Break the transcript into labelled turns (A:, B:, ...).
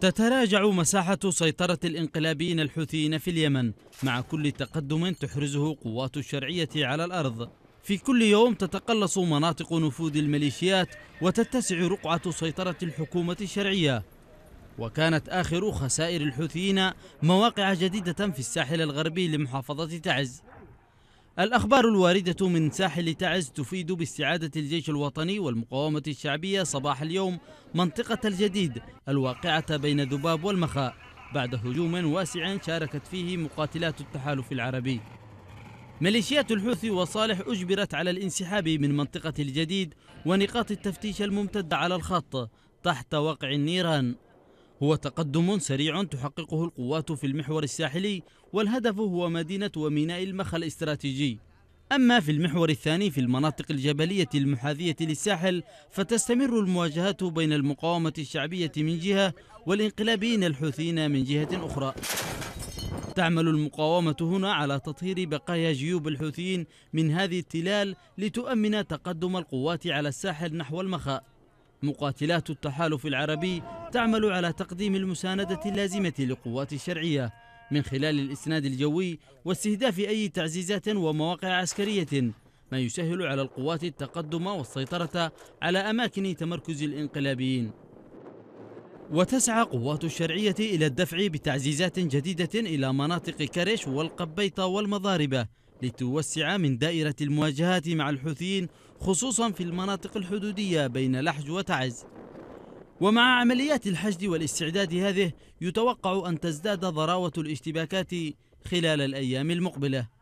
A: تتراجع مساحة سيطرة الانقلابيين الحوثيين في اليمن مع كل تقدم تحرزه قوات الشرعية على الأرض في كل يوم تتقلص مناطق نفوذ الميليشيات وتتسع رقعة سيطرة الحكومة الشرعية وكانت آخر خسائر الحوثيين مواقع جديدة في الساحل الغربي لمحافظة تعز الأخبار الواردة من ساحل تعز تفيد باستعادة الجيش الوطني والمقاومة الشعبية صباح اليوم منطقة الجديد الواقعة بين ذباب والمخاء بعد هجوم واسع شاركت فيه مقاتلات التحالف العربي ميليشيات الحوثي وصالح أجبرت على الانسحاب من منطقة الجديد ونقاط التفتيش الممتدة على الخط تحت وقع النيران هو تقدم سريع تحققه القوات في المحور الساحلي والهدف هو مدينة وميناء المخا الاستراتيجي أما في المحور الثاني في المناطق الجبلية المحاذية للساحل فتستمر المواجهات بين المقاومة الشعبية من جهة والانقلابيين الحوثيين من جهة أخرى تعمل المقاومة هنا على تطهير بقايا جيوب الحوثيين من هذه التلال لتؤمن تقدم القوات على الساحل نحو المخا مقاتلات التحالف العربي تعمل على تقديم المساندة اللازمة لقوات الشرعية من خلال الإسناد الجوي واستهداف أي تعزيزات ومواقع عسكرية ما يسهل على القوات التقدم والسيطرة على أماكن تمركز الانقلابيين وتسعى قوات الشرعية إلى الدفع بتعزيزات جديدة إلى مناطق كرش والقبيطة والمضاربة لتوسع من دائرة المواجهات مع الحوثيين خصوصا في المناطق الحدودية بين لحج وتعز ومع عمليات الحشد والاستعداد هذه يتوقع أن تزداد ضراوة الاشتباكات خلال الأيام المقبلة